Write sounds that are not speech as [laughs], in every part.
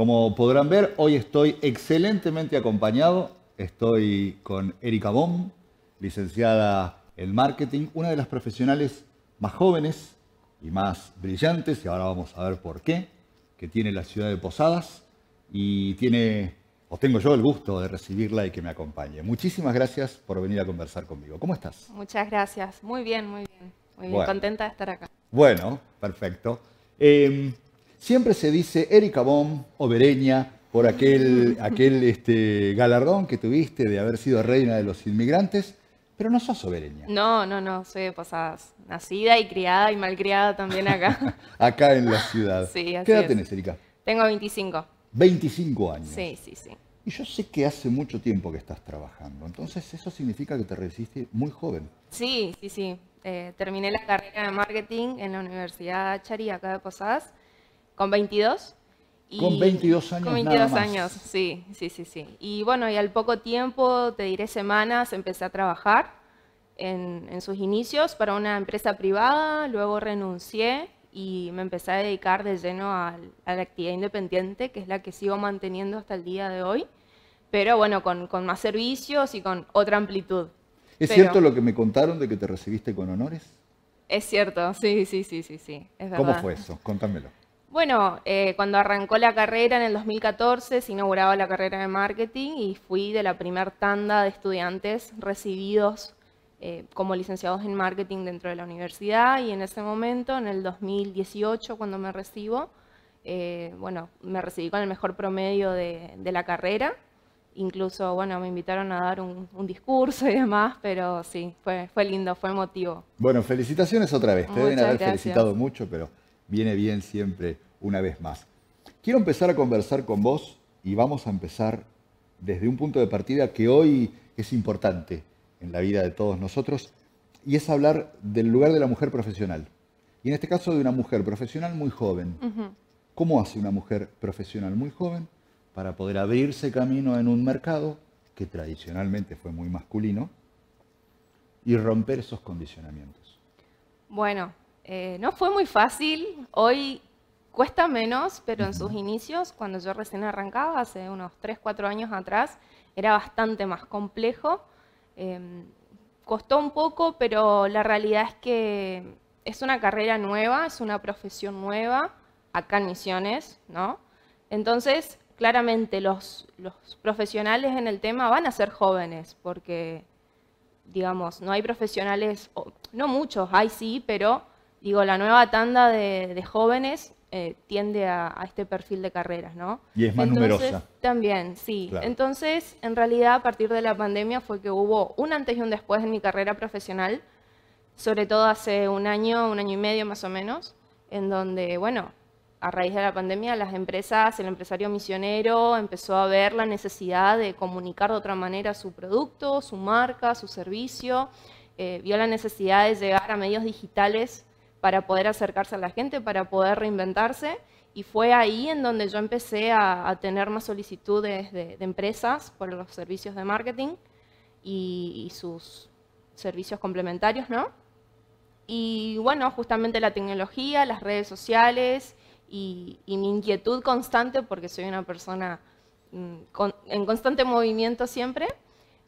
Como podrán ver, hoy estoy excelentemente acompañado. Estoy con Erika Bom, licenciada en marketing, una de las profesionales más jóvenes y más brillantes, y ahora vamos a ver por qué, que tiene la ciudad de Posadas y tiene, o tengo yo el gusto de recibirla y que me acompañe. Muchísimas gracias por venir a conversar conmigo. ¿Cómo estás? Muchas gracias. Muy bien, muy bien. Muy contenta de estar acá. Bueno, perfecto. Em, siempre se dice Erika Bom o por aquel, [laughs] aquel este, galardón que tuviste de haber sido reina de los inmigrantes, pero no sos sobereña. No, no, no, soy de Posadas, nacida y criada y malcriada también acá. [laughs] acá en la ciudad. Sí, así ¿Qué edad tenés, Erika? Tengo 25. 25 años. Sí, sí, sí. Y yo sé que hace mucho tiempo que estás trabajando, entonces eso significa que te recibiste muy joven. Sí, sí, sí. Eh, terminé la carrera de marketing en la Universidad Chari, acá de Posadas, con 22. Y con 22 años. Con 22 años, sí, sí, sí, sí. Y bueno, y al poco tiempo, te diré semanas, empecé a trabajar en, sus inicios para una empresa privada, luego renuncié y me empecé a dedicar de lleno a, la actividad independiente, que es la que sigo manteniendo hasta el día de hoy, pero bueno, con, más servicios y con otra amplitud. ¿Es cierto lo que me contaron de que te recibiste con honores? Es cierto, sí, sí, sí, sí, sí. ¿Cómo fue eso? Contámelo. Bueno, eh, cuando arrancó la carrera en el 2014 se inauguraba la carrera de marketing y fui de la primer tanda de estudiantes recibidos eh, como licenciados en marketing dentro de la universidad y en ese momento, en el 2018, cuando me recibo, eh, bueno, me recibí con el mejor promedio de, la carrera. Incluso, bueno, me invitaron a dar un, discurso y demás, pero sí, fue, fue lindo, fue emotivo. Bueno, felicitaciones otra vez. Te deben haber felicitado mucho, pero viene bien siempre una vez más. Quiero empezar a conversar con vos y vamos a empezar desde un punto de partida que hoy es importante en la vida de todos nosotros y es hablar del lugar de la mujer profesional. Y en este caso de una mujer profesional muy joven. ¿Cómo hace una mujer profesional muy joven para poder abrirse camino en un mercado que tradicionalmente fue muy masculino y romper esos condicionamientos? Bueno, eh, no fue muy fácil, hoy cuesta menos, pero en sus inicios, cuando yo recién arrancaba, hace unos 3, 4 años atrás, era bastante más complejo. Em, costó un poco, pero la realidad es que es una carrera nueva, es una profesión nueva, acá en Misiones, ¿no? Entonces, claramente los profesionales en el tema van a ser jóvenes, porque, digamos, no hay profesionales, no muchos, hay sí, pero digo, la nueva tanda de, jóvenes eh, tiende a, este perfil de carreras, ¿no? Y es más numerosa. También, sí. Entonces, en realidad, a partir de la pandemia fue que hubo un antes y un después en mi carrera profesional, sobre todo hace un año, un año y medio más o menos, en donde, bueno, a raíz de la pandemia, las empresas, el empresario misionero empezó a ver la necesidad de comunicar de otra manera su producto, su marca, su servicio, eh, vio la necesidad de llegar a medios digitales para poder acercarse a la gente, para poder reinventarse. Y fue ahí en donde yo empecé a, tener más solicitudes de, empresas por los servicios de marketing y, sus servicios complementarios, Y bueno, justamente la tecnología, las redes sociales y, mi inquietud constante, porque soy una persona mm, en constante movimiento siempre,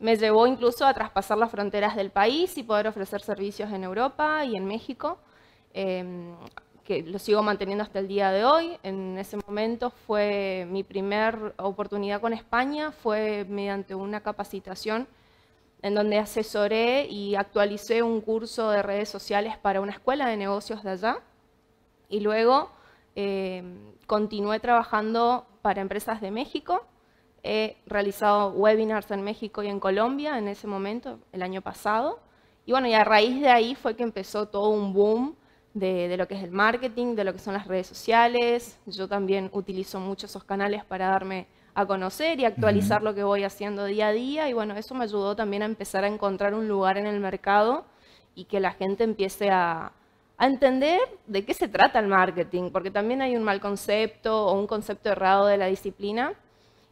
me llevó incluso a traspasar las fronteras del país y poder ofrecer servicios en Europa y en México. Em, que lo sigo manteniendo hasta el día de hoy. En ese momento fue mi primera oportunidad con España, fue mediante una capacitación en donde asesoré y actualicé un curso de redes sociales para una escuela de negocios de allá. Y luego em, continué trabajando para empresas de México. He realizado webinars en México y en Colombia en ese momento, el año pasado. Y bueno, y a raíz de ahí fue que empezó todo un boom de, lo que es el marketing, de lo que son las redes sociales. Yo también utilizo mucho esos canales para darme a conocer y actualizar lo que voy haciendo día a día. Y bueno, eso me ayudó también a empezar a encontrar un lugar en el mercado y que la gente empiece a, entender de qué se trata el marketing, porque también hay un mal concepto o un concepto errado de la disciplina.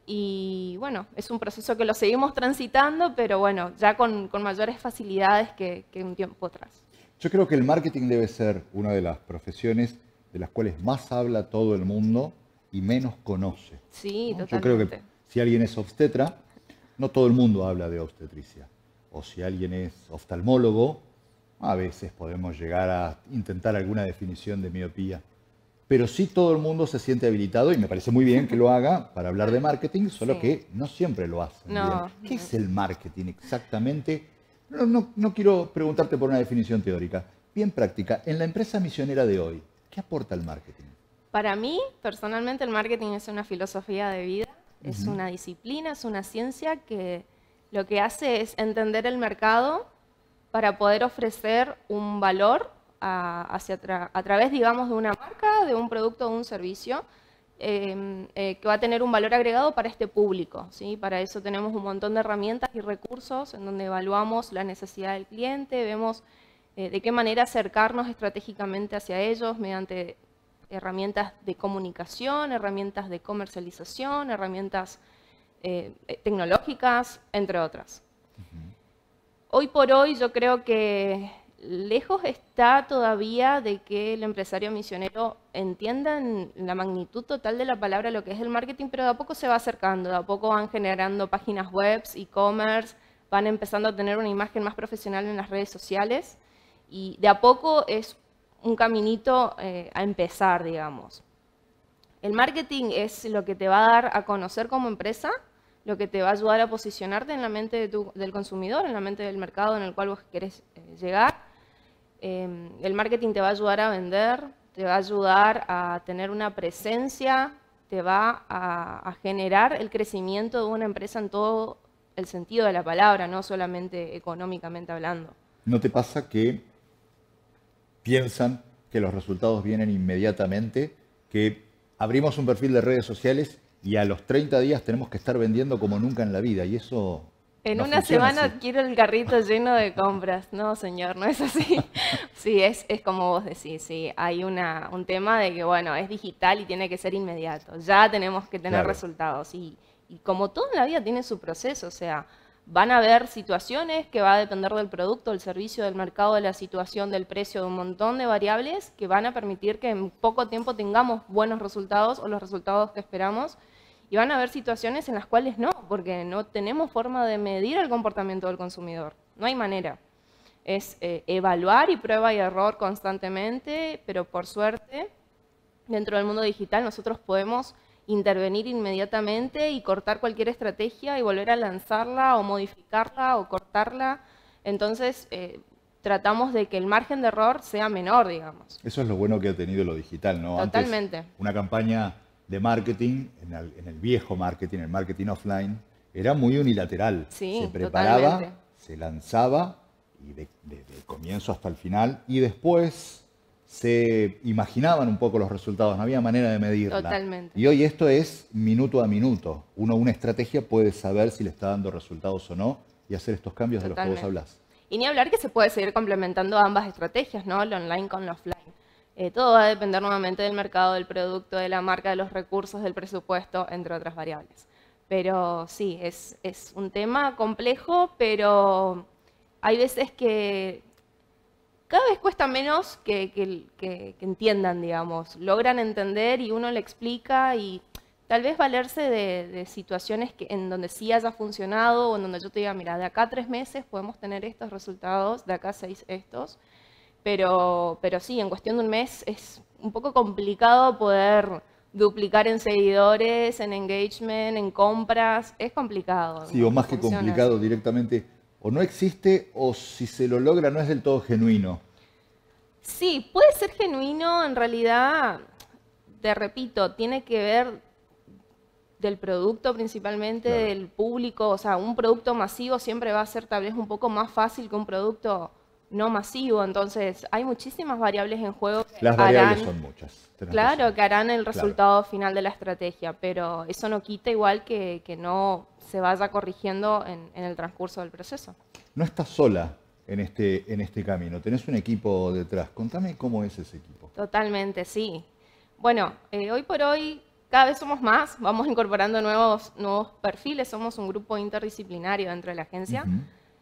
Y bueno, es un proceso que lo seguimos transitando, pero bueno, ya con, mayores facilidades que un tiempo atrás. Yo creo que el marketing debe ser una de las profesiones de las cuales más habla todo el mundo y menos conoce. Sí, totalmente. Yo creo que si alguien es obstetra, no todo el mundo habla de obstetricia. O si alguien es oftalmólogo, a veces podemos llegar a intentar alguna definición de miopía. Pero sí todo el mundo se siente habilitado, y me parece muy bien que lo haga, para hablar de marketing, solo que no siempre lo hace. ¿Qué es el marketing exactamente? No, quiero preguntarte por una definición teórica, bien práctica. En la empresa misionera de hoy, ¿qué aporta el marketing? Para mí, personalmente, el marketing es una filosofía de vida, es una disciplina, es una ciencia que lo que hace es entender el mercado para poder ofrecer un valor a, a través, digamos, de una marca, de un producto o un servicio Em, eh, que va a tener un valor agregado para este público. ¿sí? Para eso tenemos un montón de herramientas y recursos en donde evaluamos la necesidad del cliente, vemos eh, de qué manera acercarnos estratégicamente hacia ellos mediante herramientas de comunicación, herramientas de comercialización, herramientas eh, tecnológicas, entre otras. Hoy por hoy yo creo que lejos está todavía de que el empresario misionero entienda en la magnitud total de la palabra lo que es el marketing, pero de a poco se va acercando, de a poco van generando páginas web, e-commerce, van empezando a tener una imagen más profesional en las redes sociales y de a poco es un caminito eh, a empezar, digamos. El marketing es lo que te va a dar a conocer como empresa, lo que te va a ayudar a posicionarte en la mente del consumidor, en la mente del mercado en el cual vos querés eh, llegar Em, el marketing te va a ayudar a vender, te va a ayudar a tener una presencia, te va a, a generar el crecimiento de una empresa en todo el sentido de la palabra, no solamente económicamente hablando. ¿No te pasa que piensan que los resultados vienen inmediatamente, que abrimos un perfil de redes sociales y a los 30 días tenemos que estar vendiendo como nunca en la vida. Y eso en una semana quiero el carrito lleno de compras. No, señor, no es así. [laughs] sí, es, como vos decís, sí. Hay un tema de que, bueno, es digital y tiene que ser inmediato. Ya tenemos que tener resultados. Y, y como todo la vida tiene su proceso, o sea, van a haber situaciones que va a depender del producto, del servicio, del mercado, de la situación, del precio, de un montón de variables que van a permitir que en poco tiempo tengamos buenos resultados o los resultados que esperamos y van a haber situaciones en las cuales no, porque no tenemos forma de medir el comportamiento del consumidor. No hay manera. Es eh, evaluar y prueba y error constantemente, pero por suerte, dentro del mundo digital nosotros podemos intervenir inmediatamente y cortar cualquier estrategia y volver a lanzarla o modificarla o cortarla. Entonces, eh, tratamos de que el margen de error sea menor, digamos. Eso es lo bueno que ha tenido lo digital, ¿no? Totalmente. una campaña de marketing, en el, viejo marketing, el marketing offline, era muy unilateral. se preparaba, se lanzaba y de, desde el comienzo hasta el final y después se imaginaban un poco los resultados, no había manera de medirla. Totalmente. Y hoy esto es minuto a minuto. Uno una estrategia puede saber si le está dando resultados o no y hacer estos cambios de los que vos hablas. Y ni hablar que se puede seguir complementando ambas estrategias, ¿no? Lo online con lo offline. Eh, todo va a depender nuevamente del mercado, del producto, de la marca, de los recursos, del presupuesto, entre otras variables. Pero sí, es, un tema complejo, pero hay veces que cada vez cuesta menos que, entiendan, digamos. Logran entender y uno le explica y tal vez valerse de, situaciones en donde sí haya funcionado o en donde yo te diga, mira, de acá tres meses podemos tener estos resultados, de acá seis estos. Pero, pero sí, en cuestión de un mes es un poco complicado poder duplicar en seguidores, en engagement, en compras. Es complicado. Sí, o más que complicado directamente. O no existe o si se lo logra no es del todo genuino. Sí, puede ser genuino, en realidad, te repito, tiene que ver del producto principalmente, del público, o sea, un producto masivo siempre va a ser tal vez un poco más fácil que un producto no masivo. Entonces, hay muchísimas variables en juego. Las variables son muchas. Claro, que harán el resultado final de la estrategia, pero eso no quita igual que, no se vaya corrigiendo en, el transcurso del proceso. No estás sola en este, en este camino, tenés un equipo detrás. Contame cómo es ese equipo. Totalmente, sí. Bueno, eh, hoy por hoy cada vez somos más, vamos incorporando nuevos, nuevos perfiles, somos un grupo interdisciplinario dentro de la agencia.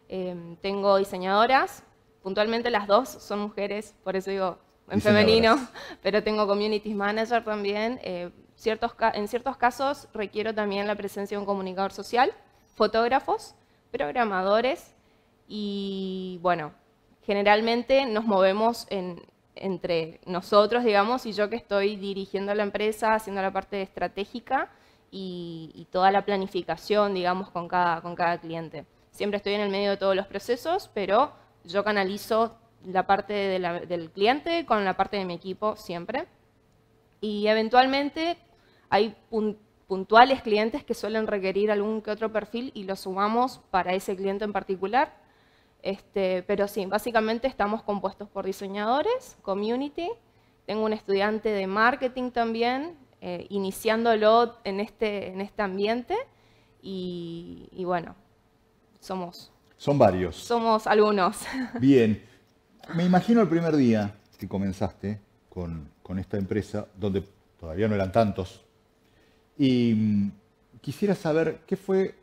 Em, tengo diseñadoras, puntualmente las dos son mujeres, por eso digo en femenino, [laughs] pero tengo community manager también. Eh, ciertos, en ciertos casos requiero también la presencia de un comunicador social, fotógrafos, programadores y bueno, generalmente nos movemos entre nosotros, digamos, y yo que estoy dirigiendo la empresa, haciendo la parte estratégica y, toda la planificación, digamos, con cada, con cada cliente. Siempre estoy en el medio de todos los procesos, pero yo canalizo la parte del cliente con la parte de mi equipo siempre. Y eventualmente hay puntuales clientes que suelen requerir algún que otro perfil y lo sumamos para ese cliente en particular. Este, pero sí, básicamente estamos compuestos por diseñadores, community. Tengo un estudiante de marketing también, eh, iniciándolo en este, en este ambiente. y bueno, somos son varios. Somos algunos. [laughs] Bien. Me imagino el primer día que comenzaste con, esta empresa, donde todavía no eran tantos. Y mm, quisiera saber qué fue,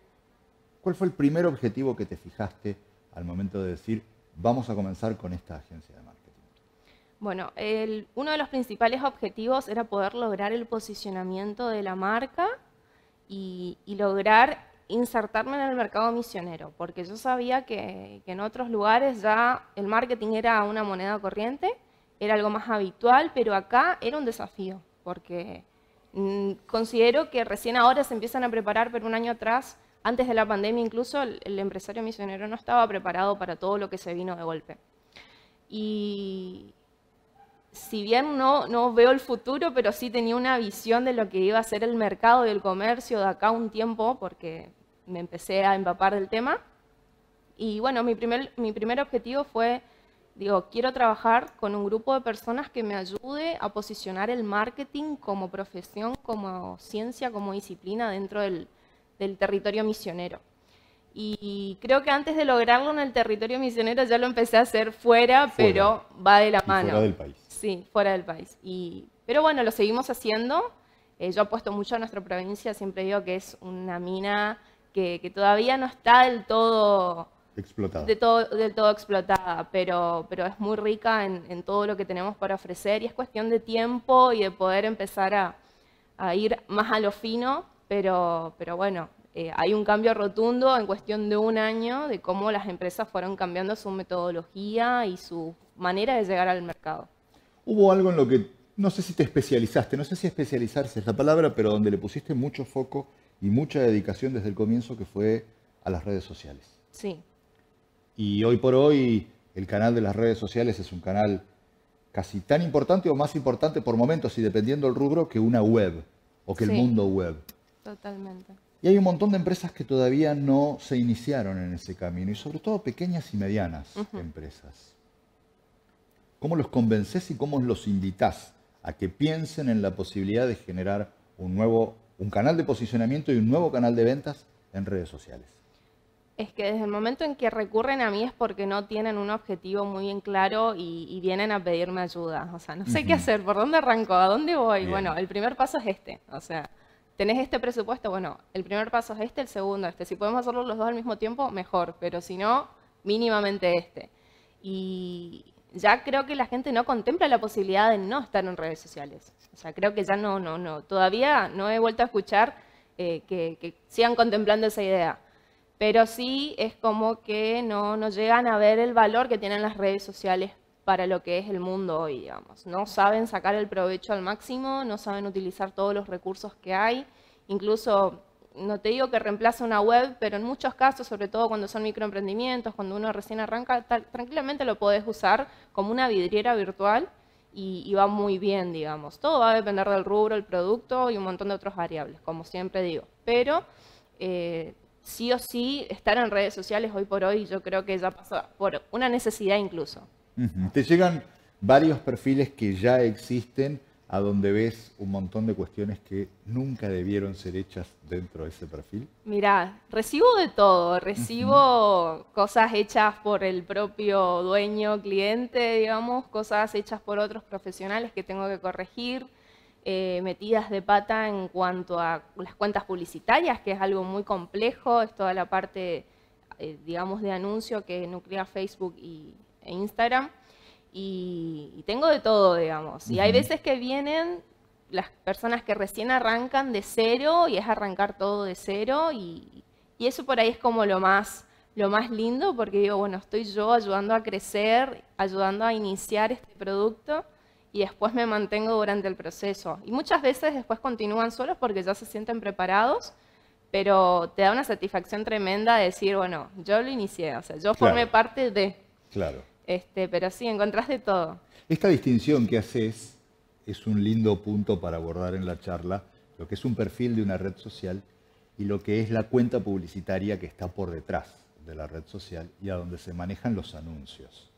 cuál fue el primer objetivo que te fijaste al momento de decir, vamos a comenzar con esta agencia de marketing. Bueno, uno de los principales objetivos era poder lograr el posicionamiento de la marca y lograr insertarme en el mercado misionero, porque yo sabía que, en otros lugares ya el marketing era una moneda corriente, era algo más habitual, pero acá era un desafío, porque mm, considero que recién ahora se empiezan a preparar, pero un año atrás, antes de la pandemia incluso, el, el empresario misionero no estaba preparado para todo lo que se vino de golpe. Y, si bien no, no, veo el futuro, pero sí tenía una visión de lo que iba a ser el mercado y el comercio de acá un tiempo, porque me empecé a empapar del tema. Y bueno, mi primer, mi primer objetivo fue, digo, quiero trabajar con un grupo de personas que me ayude a posicionar el marketing como profesión, como ciencia, como disciplina dentro del, territorio misionero. Y creo que antes de lograrlo en el territorio misionero ya lo empecé a hacer fuera, pero va de la mano. Fuera del país. Sí, fuera del país. Y, pero bueno, lo seguimos haciendo. Eh, yo apuesto mucho a nuestra provincia, siempre digo que es una mina que, todavía no está del todo explotada. pero, pero es muy rica en, todo lo que tenemos para ofrecer y es cuestión de tiempo y de poder empezar a, ir más a lo fino, pero, pero bueno, eh, hay un cambio rotundo en cuestión de un año de cómo las empresas fueron cambiando su metodología y su manera de llegar al mercado. Hubo algo en lo que, no sé si te especializaste, no sé si especializarse es la palabra, pero donde le pusiste mucho foco y mucha dedicación desde el comienzo que fue a las redes sociales. Sí. Y hoy por hoy el canal de las redes sociales es un canal casi tan importante o más importante por momentos y dependiendo del rubro que una web o que el mundo web. Totalmente. Y hay un montón de empresas que todavía no se iniciaron en ese camino y sobre todo pequeñas y medianas empresas. ¿Cómo los convences y cómo los invitas a que piensen en la posibilidad de generar un nuevo un canal de posicionamiento y un nuevo canal de ventas en redes sociales. Es que desde el momento en que recurren a mí es porque no tienen un objetivo muy bien claro y, vienen a pedirme ayuda. O sea, no sé qué hacer, por dónde arranco, a dónde voy. Bueno, el primer paso es este. O sea, tenés este presupuesto, bueno, el primer paso es este, el segundo este. Si podemos hacerlo los dos al mismo tiempo, mejor, pero si no, mínimamente este. Y, ya creo que la gente no contempla la posibilidad de no estar en redes sociales. O sea, creo que ya no, no, no. Todavía no he vuelto a escuchar eh, que, sigan contemplando esa idea. Pero sí es como que no, no llegan a ver el valor que tienen las redes sociales para lo que es el mundo hoy, digamos. No saben sacar el provecho al máximo, no saben utilizar todos los recursos que hay. Incluso no te digo que reemplace una web, pero en muchos casos, sobre todo cuando son microemprendimientos, cuando uno recién arranca, tranquilamente lo podés usar como una vidriera virtual y, va muy bien, digamos. Todo va a depender del rubro, el producto y un montón de otras variables, como siempre digo. Pero eh, sí o sí, estar en redes sociales hoy por hoy yo creo que ya pasó por una necesidad incluso. Te llegan varios perfiles que ya existen a donde ves un montón de cuestiones que nunca debieron ser hechas dentro de ese perfil? Mira, recibo de todo, recibo cosas hechas por el propio dueño, cliente, digamos, cosas hechas por otros profesionales que tengo que corregir, eh, metidas de pata en cuanto a las cuentas publicitarias, que es algo muy complejo, es toda la parte, eh, digamos, de anuncio que nuclea Facebook y, e Instagram y, tengo de todo, digamos. Y hay veces que vienen las personas que recién arrancan de cero y es arrancar todo de cero y, eso por ahí es como lo más lo más lindo porque digo, bueno, estoy yo ayudando a crecer, ayudando a iniciar este producto y después me mantengo durante el proceso. Y muchas veces después continúan solos porque ya se sienten preparados, pero te da una satisfacción tremenda decir, bueno, yo lo inicié, o sea, yo formé parte de... Claro. Este, pero sí, encontrás de todo. Esta distinción que haces es un lindo punto para abordar en la charla lo que es un perfil de una red social y lo que es la cuenta publicitaria que está por detrás de la red social y a donde se manejan los anuncios.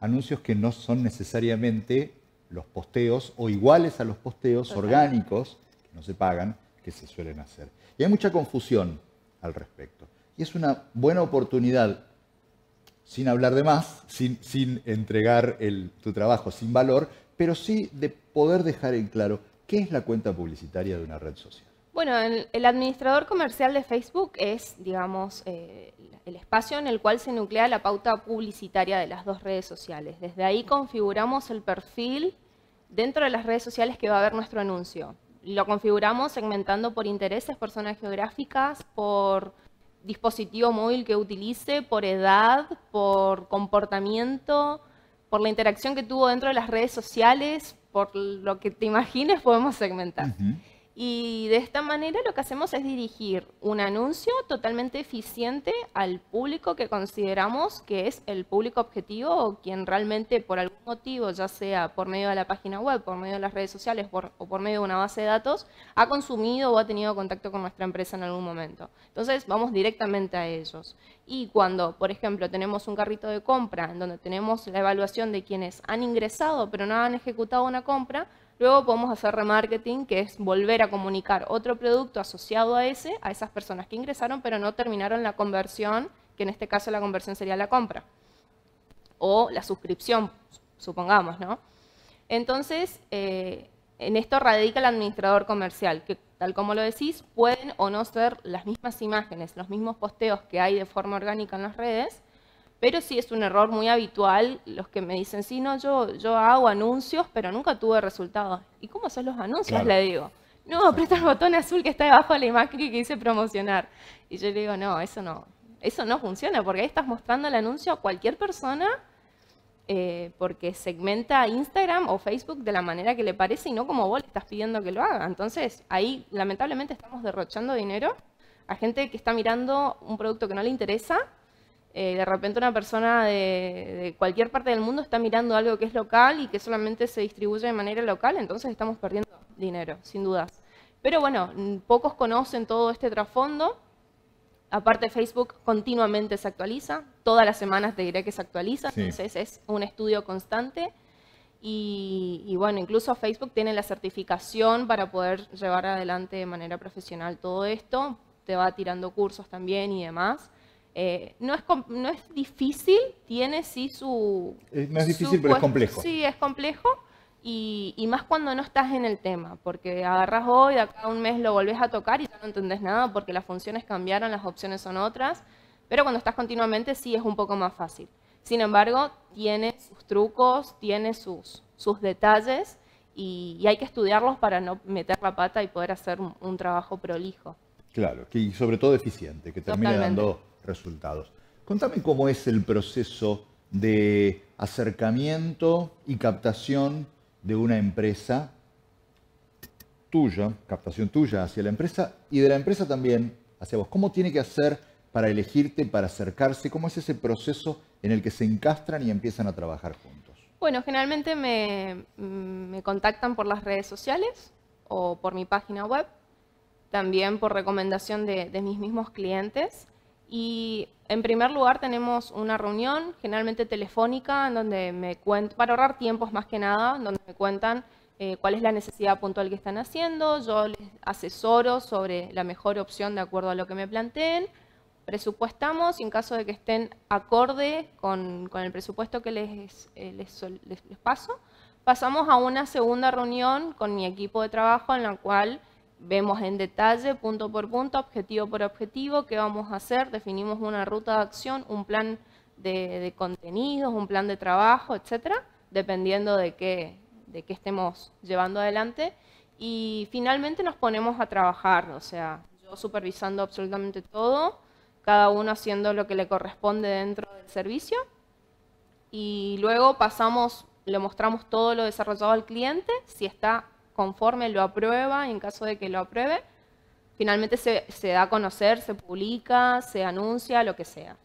Anuncios que no son necesariamente los posteos o iguales a los posteos orgánicos, que no se pagan, que se suelen hacer. Y hay mucha confusión al respecto. Y es una buena oportunidad sin hablar de más, sin, sin entregar el, tu trabajo sin valor, pero sí de poder dejar en claro qué es la cuenta publicitaria de una red social. Bueno, el, administrador comercial de Facebook es, digamos, eh, el espacio en el cual se nuclea la pauta publicitaria de las dos redes sociales. Desde ahí configuramos el perfil dentro de las redes sociales que va a ver nuestro anuncio. Lo configuramos segmentando por intereses, por zonas geográficas, por dispositivo móvil que utilice, por edad, por comportamiento, por la interacción que tuvo dentro de las redes sociales, por lo que te imagines podemos segmentar. Y de esta manera lo que hacemos es dirigir un anuncio totalmente eficiente al público que consideramos que es el público objetivo o quien realmente por algún motivo, ya sea por medio de la página web, por medio de las redes sociales o por medio de una base de datos, ha consumido o ha tenido contacto con nuestra empresa en algún momento. Entonces vamos directamente a ellos. Y cuando, por ejemplo, tenemos un carrito de compra en donde tenemos la evaluación de quienes han ingresado pero no han ejecutado una compra, Luego podemos hacer remarketing, que es volver a comunicar otro producto asociado a ese, a esas personas que ingresaron, pero no terminaron la conversión, que en este caso la conversión sería la compra. O la suscripción, supongamos, ¿no? Entonces, eh, en esto radica el administrador comercial, que tal como lo decís, pueden o no ser las mismas imágenes, los mismos posteos que hay de forma orgánica en las redes, pero sí es un error muy habitual los que me dicen, sí, no, yo, yo hago anuncios, pero nunca tuve resultados. ¿Y cómo son los anuncios? Le digo. No, aprieta el botón azul que está debajo de la imagen que quise promocionar. Y yo le digo, no, eso no, eso no funciona, porque ahí estás mostrando el anuncio a cualquier persona eh, porque segmenta Instagram o Facebook de la manera que le parece y no como vos le estás pidiendo que lo haga. Entonces, ahí lamentablemente estamos derrochando dinero a gente que está mirando un producto que no le interesa eh, de repente una persona de, cualquier parte del mundo está mirando algo que es local y que solamente se distribuye de manera local, entonces estamos perdiendo dinero, sin dudas. Pero bueno, pocos conocen todo este trasfondo. Aparte Facebook continuamente se actualiza, todas las semanas te diré que se actualiza, entonces es un estudio constante. y, bueno, incluso Facebook tiene la certificación para poder llevar adelante de manera profesional todo esto, te va tirando cursos también y demás. Eh, no, es, difícil, tiene sí su... Eh, no es difícil, pero es complejo. Sí, es complejo. Y, más cuando no estás en el tema, porque agarras hoy, de acá un mes lo volvés a tocar y ya no entendés nada porque las funciones cambiaron, las opciones son otras, pero cuando estás continuamente sí es un poco más fácil. Sin embargo, tiene sus trucos, tiene sus, sus detalles y, hay que estudiarlos para no meter la pata y poder hacer un, trabajo prolijo. Claro, y sobre todo eficiente, que termine dando resultados. Contame cómo es el proceso de acercamiento y captación de una empresa tuya, captación tuya hacia la empresa y de la empresa también hacia vos. ¿Cómo tiene que hacer para elegirte, para acercarse? ¿Cómo es ese proceso en el que se encastran y empiezan a trabajar juntos? Bueno, generalmente me, mm, contactan por las redes sociales o por mi página web, también por recomendación de, de mis mismos clientes. Y en primer lugar tenemos una reunión, generalmente telefónica, en donde me cuentan, para ahorrar tiempos más que nada, donde me cuentan eh, cuál es la necesidad puntual que están haciendo, yo les asesoro sobre la mejor opción de acuerdo a lo que me planteen, presupuestamos y en caso de que estén acorde con, el presupuesto que eh, les, les paso, pasamos a una segunda reunión con mi equipo de trabajo en la cual Vemos en detalle, punto por punto, objetivo por objetivo, qué vamos a hacer, definimos una ruta de acción, un plan de, contenidos, un plan de trabajo, etcétera, dependiendo de qué, de qué estemos llevando adelante. Y finalmente nos ponemos a trabajar, o sea, yo supervisando absolutamente todo, cada uno haciendo lo que le corresponde dentro del servicio. Y luego pasamos, le mostramos todo lo desarrollado al cliente, si está conforme lo aprueba y en caso de que lo apruebe, finalmente se, da a conocer, se publica, se anuncia, lo que sea.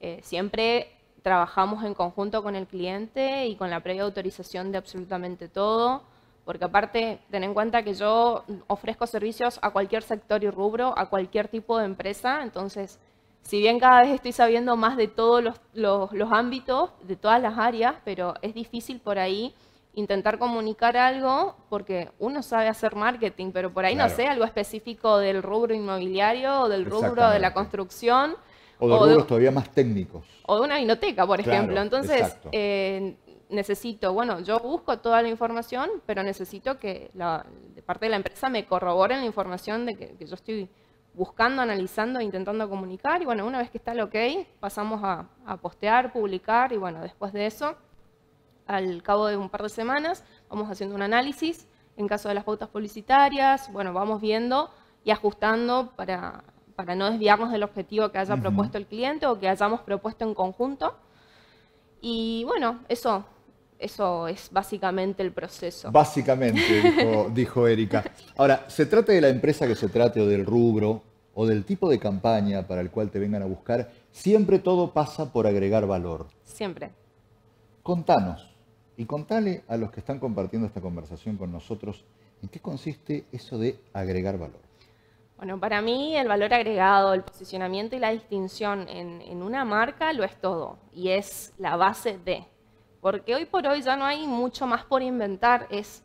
Eh, siempre trabajamos en conjunto con el cliente y con la previa autorización de absolutamente todo, porque aparte, ten en cuenta que yo ofrezco servicios a cualquier sector y rubro, a cualquier tipo de empresa, entonces, si bien cada vez estoy sabiendo más de todos los ámbitos, de todas las áreas, pero es difícil por ahí intentar comunicar algo, porque uno sabe hacer marketing, pero por ahí no sé, algo específico del rubro inmobiliario o del rubro de la construcción. O de rubros todavía más técnicos. O de una biblioteca, por ejemplo. Entonces, eh, necesito, bueno, yo busco toda la información, pero necesito que la, de parte de la empresa me corroboren la información de que, yo estoy buscando, analizando, intentando comunicar. Y bueno, una vez que está el ok, pasamos a postear, publicar y bueno, después de eso al cabo de un par de semanas vamos haciendo un análisis en caso de las pautas publicitarias, bueno, vamos viendo y ajustando para, para no desviarnos del objetivo que haya propuesto el cliente o que hayamos propuesto en conjunto. Y bueno, eso, eso es básicamente el proceso. Básicamente, dijo, [laughs] dijo Erika. Ahora, se trate de la empresa que se trate o del rubro o del tipo de campaña para el cual te vengan a buscar, siempre todo pasa por agregar valor. Siempre. Contanos, y contale a los que están compartiendo esta conversación con nosotros en qué consiste eso de agregar valor. Bueno, para mí el valor agregado, el posicionamiento y la distinción en, una marca lo es todo y es la base de. Porque hoy por hoy ya no hay mucho más por inventar, es,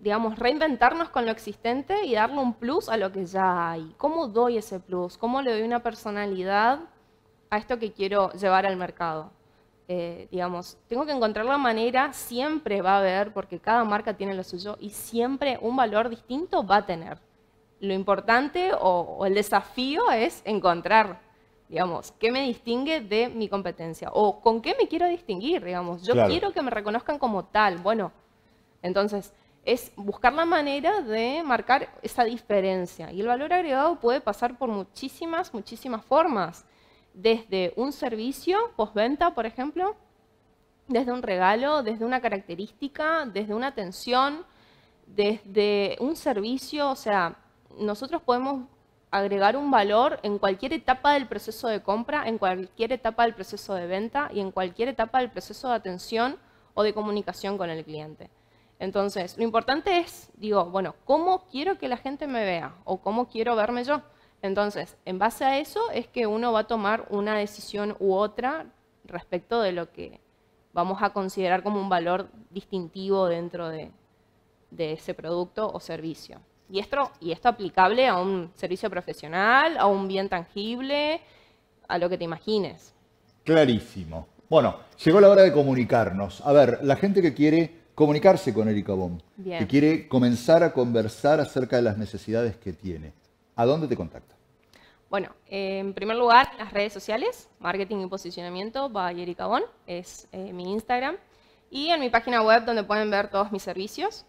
digamos, reinventarnos con lo existente y darle un plus a lo que ya hay. ¿Cómo doy ese plus? ¿Cómo le doy una personalidad a esto que quiero llevar al mercado? Eh, digamos, tengo que encontrar la manera, siempre va a haber, porque cada marca tiene lo suyo, y siempre un valor distinto va a tener. Lo importante o, el desafío es encontrar, digamos, qué me distingue de mi competencia o con qué me quiero distinguir, digamos. Yo quiero que me reconozcan como tal. Bueno, entonces, es buscar la manera de marcar esa diferencia. Y el valor agregado puede pasar por muchísimas, muchísimas formas desde un servicio, postventa, por ejemplo, desde un regalo, desde una característica, desde una atención, desde un servicio, o sea, nosotros podemos agregar un valor en cualquier etapa del proceso de compra, en cualquier etapa del proceso de venta y en cualquier etapa del proceso de atención o de comunicación con el cliente. Entonces, lo importante es, digo, bueno, ¿cómo quiero que la gente me vea o cómo quiero verme yo? Entonces, en base a eso es que uno va a tomar una decisión u otra respecto de lo que vamos a considerar como un valor distintivo dentro de, ese producto o servicio. Y esto, y esto aplicable a un servicio profesional, a un bien tangible, a lo que te imagines. Clarísimo. Bueno, llegó la hora de comunicarnos. A ver, la gente que quiere comunicarse con Erika Bom, que quiere comenzar a conversar acerca de las necesidades que tiene. ¿a dónde te contacta? Bueno, en primer lugar, las redes sociales, marketing y posicionamiento, va Erika Bon, es eh, mi Instagram. Y en mi página web, donde pueden ver todos mis servicios.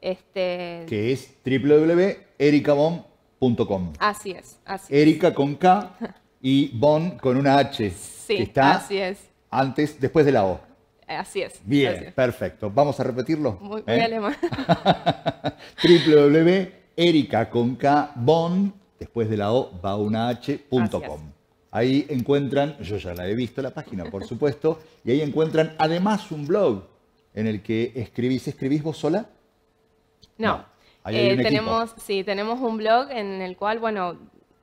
Este, que es www.ericabon.com. Así es, así es. Erika con K y Bon con una H. Sí, está así es. Antes, después de la O. Así es. Bien, perfecto. Vamos a repetirlo. Muy, ¿eh? alemán. www [laughs] Erika con K, Bon, después de la O va una H, Ahí encuentran, yo ya la he visto la página, por supuesto, [laughs] y ahí encuentran además un blog en el que escribís. ¿Escribís vos sola? No. Eh, tenemos, sí, tenemos un blog en el cual, bueno,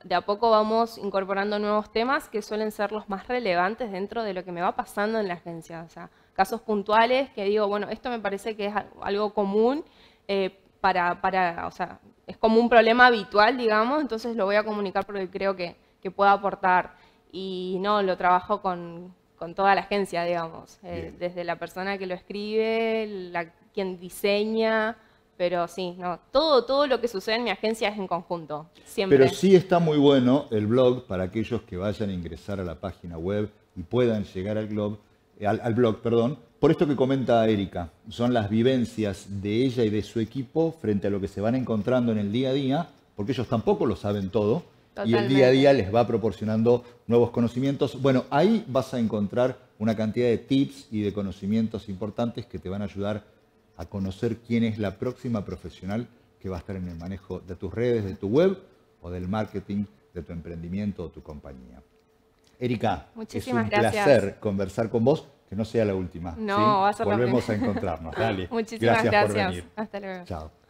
de a poco vamos incorporando nuevos temas que suelen ser los más relevantes dentro de lo que me va pasando en la agencia. O sea, casos puntuales que digo, bueno, esto me parece que es algo común eh, para, para, o sea, es como un problema habitual, digamos, entonces lo voy a comunicar porque creo que, que pueda aportar. Y no, lo trabajo con, toda la agencia, digamos, eh, desde la persona que lo escribe, la, quien diseña, pero sí, no, todo, todo lo que sucede en mi agencia es en conjunto, siempre. Pero sí está muy bueno el blog para aquellos que vayan a ingresar a la página web y puedan llegar al, blog, al blog, perdón, por esto que comenta Erika, son las vivencias de ella y de su equipo frente a lo que se van encontrando en el día a día, porque ellos tampoco lo saben todo, y el día a día les va proporcionando nuevos conocimientos. Bueno, ahí vas a encontrar una cantidad de tips y de conocimientos importantes que te van a ayudar a conocer quién es la próxima profesional que va a estar en el manejo de tus redes, de tu web o del marketing de tu emprendimiento o tu compañía. Erika, Muchísimas un placer conversar con vos que no sea la última. No, ¿sí? a ser Volvemos a encontrarnos. Dale. [laughs] Muchísimas gracias. Hasta luego. Chao.